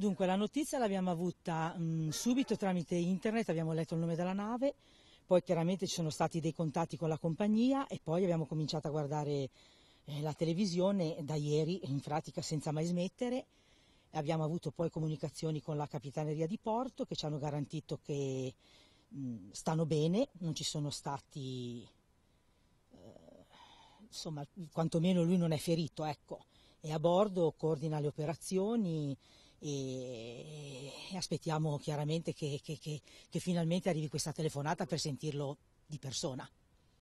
Dunque la notizia l'abbiamo avuta mh, mm, subito tramite internet, abbiamo letto il nome della nave, poi chiaramente ci sono stati dei contatti con la compagnia e poi abbiamo cominciato a guardare eh, la televisione da ieri, in pratica senza mai smettere. Abbiamo avuto poi comunicazioni con la Capitaneria di Porto che ci hanno garantito che mh, mm, stanno bene, non ci sono stati, eh, insomma, quantomeno lui non è ferito, ecco, è a bordo, coordina le operazioni e aspettiamo chiaramente che, che, che, che finalmente arrivi questa telefonata per sentirlo di persona.